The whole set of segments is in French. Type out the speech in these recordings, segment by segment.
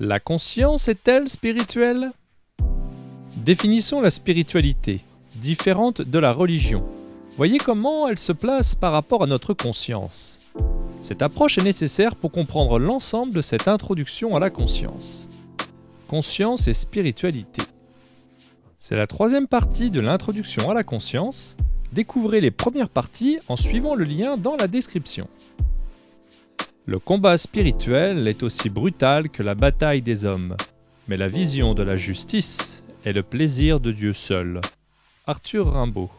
La conscience est-elle spirituelle Définissons la spiritualité, différente de la religion. Voyez comment elle se place par rapport à notre conscience. Cette approche est nécessaire pour comprendre l'ensemble de cette introduction à la conscience. Conscience et spiritualité. C'est la troisième partie de l'introduction à la conscience. Découvrez les premières parties en suivant le lien dans la description. Le combat spirituel est aussi brutal que la bataille des hommes, mais la vision de la justice est le plaisir de Dieu seul. Arthur Rimbaud.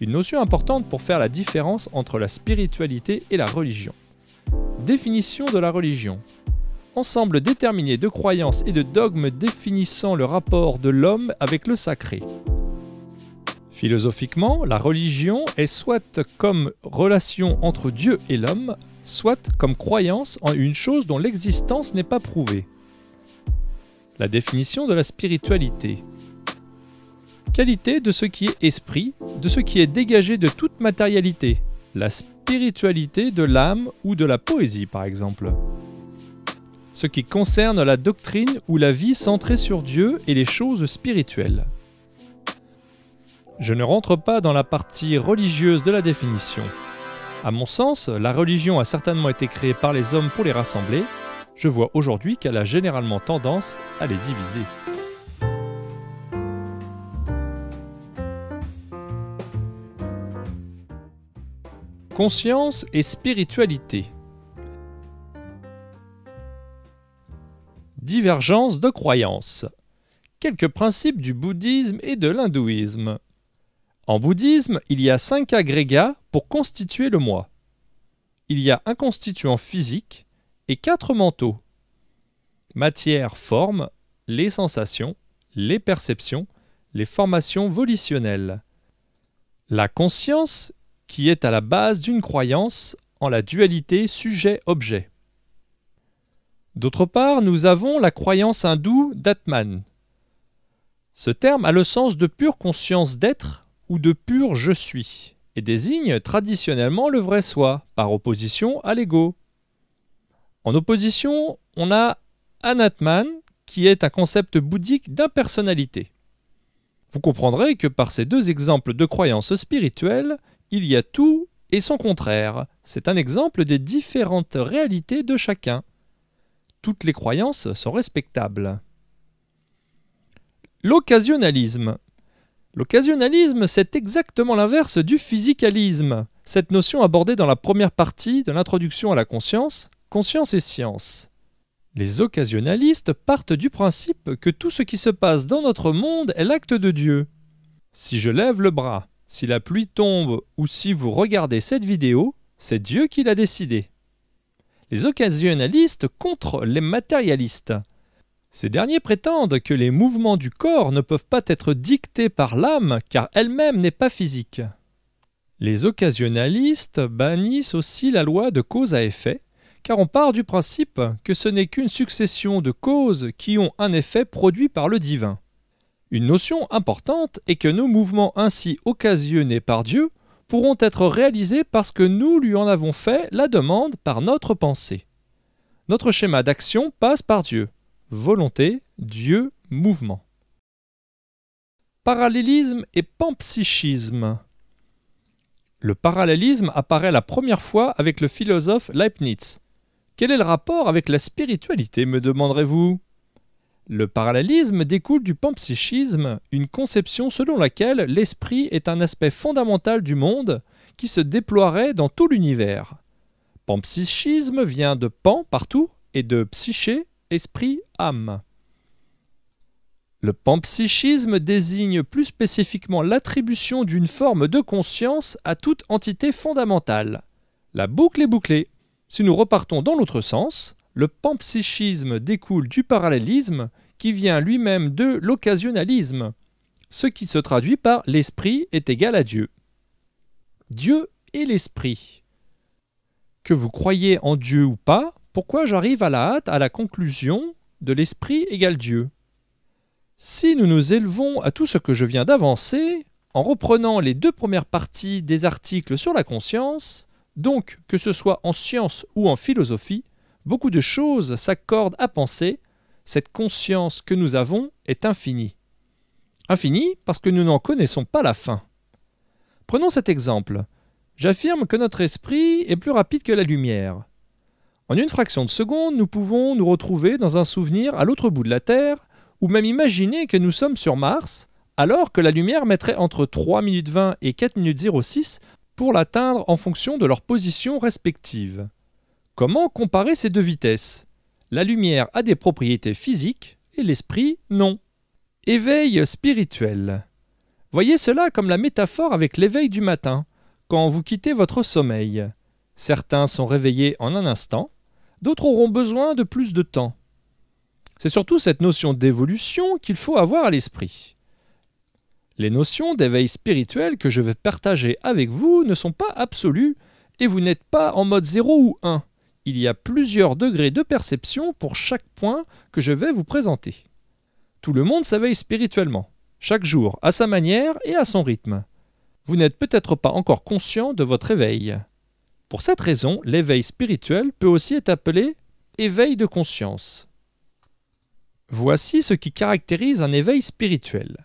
Une notion importante pour faire la différence entre la spiritualité et la religion. Définition de la religion. Ensemble déterminé de croyances et de dogmes définissant le rapport de l'homme avec le sacré. Philosophiquement, la religion est soit comme relation entre Dieu et l'homme, soit comme croyance en une chose dont l'existence n'est pas prouvée. La définition de la spiritualité. Qualité de ce qui est esprit, de ce qui est dégagé de toute matérialité. La spiritualité de l'âme ou de la poésie par exemple. Ce qui concerne la doctrine ou la vie centrée sur Dieu et les choses spirituelles. Je ne rentre pas dans la partie religieuse de la définition. À mon sens, la religion a certainement été créée par les hommes pour les rassembler. Je vois aujourd'hui qu'elle a généralement tendance à les diviser. Conscience et spiritualité. Divergence de croyances. Quelques principes du bouddhisme et de l'hindouisme. En bouddhisme, il y a cinq agrégats pour constituer le moi. Il y a un constituant physique et quatre mentaux. Matière, forme, les sensations, les perceptions, les formations volitionnelles. La conscience, qui est à la base d'une croyance en la dualité sujet-objet. D'autre part, nous avons la croyance hindoue d'Atman. Ce terme a le sens de pure conscience d'être ou de pur je suis, et désigne traditionnellement le vrai soi, par opposition à l'ego. En opposition, on a anatman, qui est un concept bouddhique d'impersonnalité. Vous comprendrez que par ces deux exemples de croyances spirituelles, il y a tout et son contraire. C'est un exemple des différentes réalités de chacun. Toutes les croyances sont respectables. L'occasionnalisme L'occasionalisme c'est exactement l'inverse du physicalisme, cette notion abordée dans la première partie de l'introduction à la conscience, conscience et science. Les occasionnalistes partent du principe que tout ce qui se passe dans notre monde est l'acte de Dieu. Si je lève le bras, si la pluie tombe ou si vous regardez cette vidéo, c'est Dieu qui l'a décidé. Les occasionalistes contre les matérialistes. Ces derniers prétendent que les mouvements du corps ne peuvent pas être dictés par l'âme car elle-même n'est pas physique. Les occasionnalistes bannissent aussi la loi de cause à effet, car on part du principe que ce n'est qu'une succession de causes qui ont un effet produit par le divin. Une notion importante est que nos mouvements ainsi occasionnés par Dieu pourront être réalisés parce que nous lui en avons fait la demande par notre pensée. Notre schéma d'action passe par Dieu, volonté, Dieu, mouvement. Parallélisme et panpsychisme. Le parallélisme apparaît la première fois avec le philosophe Leibniz. Quel est le rapport avec la spiritualité, me demanderez-vous Le parallélisme découle du panpsychisme, une conception selon laquelle l'esprit est un aspect fondamental du monde qui se déploierait dans tout l'univers. Panpsychisme vient de pan partout et de psyché esprit-âme. Le panpsychisme désigne plus spécifiquement l'attribution d'une forme de conscience à toute entité fondamentale. La boucle est bouclée. Si nous repartons dans l'autre sens, le panpsychisme découle du parallélisme qui vient lui-même de l'occasionnalisme, ce qui se traduit par l'esprit est égal à Dieu. Dieu est l'esprit. Que vous croyez en Dieu ou pas, pourquoi j'arrive à la hâte à la conclusion de l'esprit égale Dieu. Si nous nous élevons à tout ce que je viens d'avancer, en reprenant les deux premières parties des articles sur la conscience, donc que ce soit en science ou en philosophie, beaucoup de choses s'accordent à penser cette conscience que nous avons est infinie. Infinie parce que nous n'en connaissons pas la fin. Prenons cet exemple. J'affirme que notre esprit est plus rapide que la lumière. En une fraction de seconde, nous pouvons nous retrouver dans un souvenir à l'autre bout de la Terre, ou même imaginer que nous sommes sur Mars, alors que la lumière mettrait entre 3 minutes 20 et 4 minutes 06 pour l'atteindre en fonction de leur position respective. Comment comparer ces deux vitesses La lumière a des propriétés physiques et l'esprit non. Éveil spirituel. Voyez cela comme la métaphore avec l'éveil du matin, quand vous quittez votre sommeil. Certains sont réveillés en un instant, d'autres auront besoin de plus de temps. C'est surtout cette notion d'évolution qu'il faut avoir à l'esprit. Les notions d'éveil spirituel que je vais partager avec vous ne sont pas absolues et vous n'êtes pas en mode 0 ou 1. Il y a plusieurs degrés de perception pour chaque point que je vais vous présenter. Tout le monde s'éveille spirituellement, chaque jour, à sa manière et à son rythme. Vous n'êtes peut-être pas encore conscient de votre éveil. Pour cette raison, l'éveil spirituel peut aussi être appelé éveil de conscience. Voici ce qui caractérise un éveil spirituel.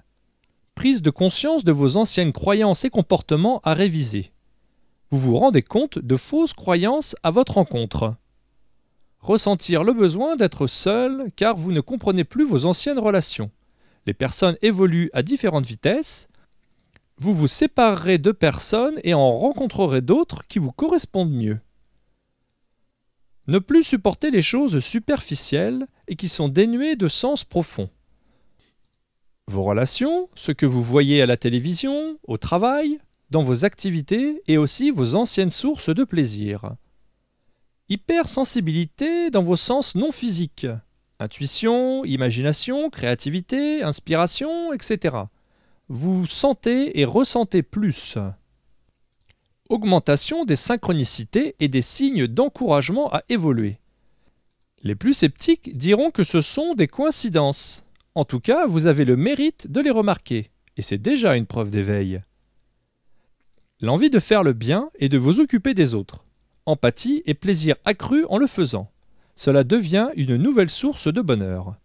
Prise de conscience de vos anciennes croyances et comportements à réviser. Vous vous rendez compte de fausses croyances à votre encontre. Ressentir le besoin d'être seul car vous ne comprenez plus vos anciennes relations. Les personnes évoluent à différentes vitesses, vous vous séparerez de personnes et en rencontrerez d'autres qui vous correspondent mieux. Ne plus supporter les choses superficielles et qui sont dénuées de sens profond. Vos relations, ce que vous voyez à la télévision, au travail, dans vos activités et aussi vos anciennes sources de plaisir. Hypersensibilité dans vos sens non physiques. Intuition, imagination, créativité, inspiration, etc vous sentez et ressentez plus. Augmentation des synchronicités et des signes d'encouragement à évoluer. Les plus sceptiques diront que ce sont des coïncidences. En tout cas, vous avez le mérite de les remarquer, et c'est déjà une preuve d'éveil. L'envie de faire le bien et de vous occuper des autres. Empathie et plaisir accru en le faisant. Cela devient une nouvelle source de bonheur.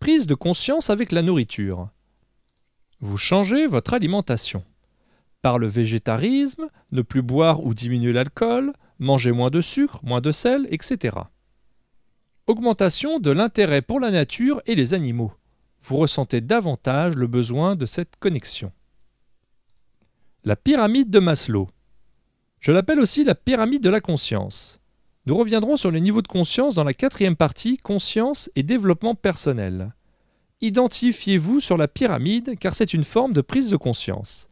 Prise de conscience avec la nourriture. Vous changez votre alimentation. Par le végétarisme, ne plus boire ou diminuer l'alcool, manger moins de sucre, moins de sel, etc. Augmentation de l'intérêt pour la nature et les animaux. Vous ressentez davantage le besoin de cette connexion. La pyramide de Maslow. Je l'appelle aussi la pyramide de la conscience. Nous reviendrons sur les niveaux de conscience dans la quatrième partie Conscience et développement personnel. Identifiez-vous sur la pyramide car c'est une forme de prise de conscience.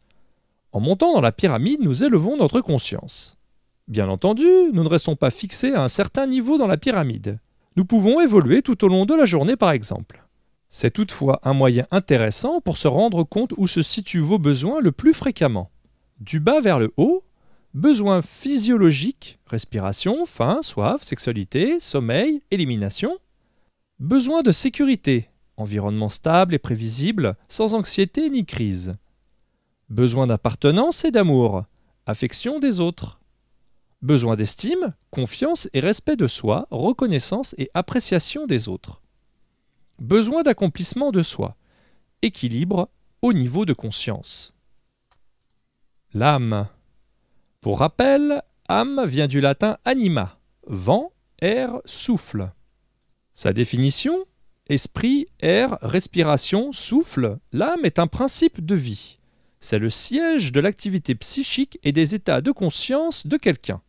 En montant dans la pyramide, nous élevons notre conscience. Bien entendu, nous ne restons pas fixés à un certain niveau dans la pyramide. Nous pouvons évoluer tout au long de la journée par exemple. C'est toutefois un moyen intéressant pour se rendre compte où se situent vos besoins le plus fréquemment. Du bas vers le haut, besoins physiologiques, respiration, faim, soif, sexualité, sommeil, élimination. Besoins de sécurité, environnement stable et prévisible, sans anxiété ni crise. Besoin d'appartenance et d'amour, affection des autres. Besoin d'estime, confiance et respect de soi, reconnaissance et appréciation des autres. Besoin d'accomplissement de soi, équilibre au niveau de conscience. L'âme. Pour rappel, âme vient du latin anima, vent, air, souffle. Sa définition Esprit, air, respiration, souffle, l'âme est un principe de vie. C'est le siège de l'activité psychique et des états de conscience de quelqu'un.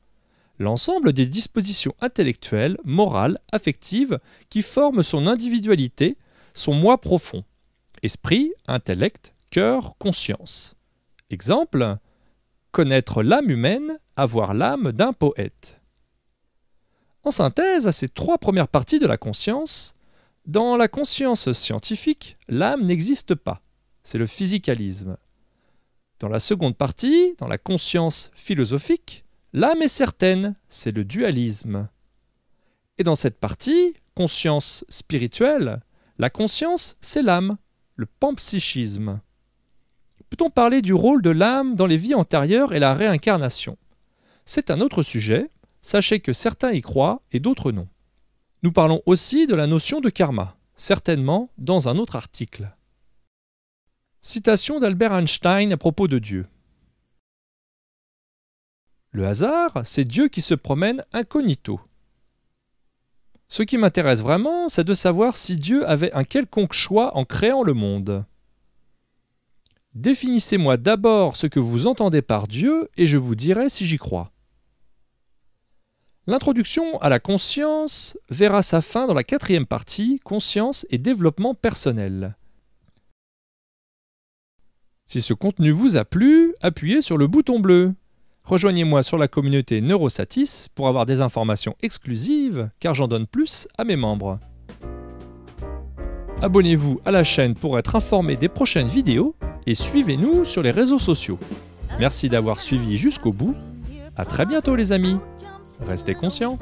L'ensemble des dispositions intellectuelles, morales, affectives qui forment son individualité, son moi profond. Esprit, intellect, cœur, conscience. Exemple Connaître l'âme humaine, avoir l'âme d'un poète. En synthèse, à ces trois premières parties de la conscience, dans la conscience scientifique, l'âme n'existe pas. C'est le physicalisme. Dans la seconde partie, dans la conscience philosophique, l'âme est certaine. C'est le dualisme. Et dans cette partie, conscience spirituelle, la conscience, c'est l'âme, le panpsychisme. Peut-on parler du rôle de l'âme dans les vies antérieures et la réincarnation C'est un autre sujet, sachez que certains y croient et d'autres non. Nous parlons aussi de la notion de karma, certainement dans un autre article. Citation d'Albert Einstein à propos de Dieu. Le hasard, c'est Dieu qui se promène incognito. Ce qui m'intéresse vraiment, c'est de savoir si Dieu avait un quelconque choix en créant le monde. Définissez-moi d'abord ce que vous entendez par Dieu et je vous dirai si j'y crois. L'introduction à la conscience verra sa fin dans la quatrième partie, conscience et développement personnel. Si ce contenu vous a plu, appuyez sur le bouton bleu. Rejoignez-moi sur la communauté Neurosatis pour avoir des informations exclusives, car j'en donne plus à mes membres. Abonnez-vous à la chaîne pour être informé des prochaines vidéos et suivez-nous sur les réseaux sociaux. Merci d'avoir suivi jusqu'au bout. A très bientôt les amis Restez conscient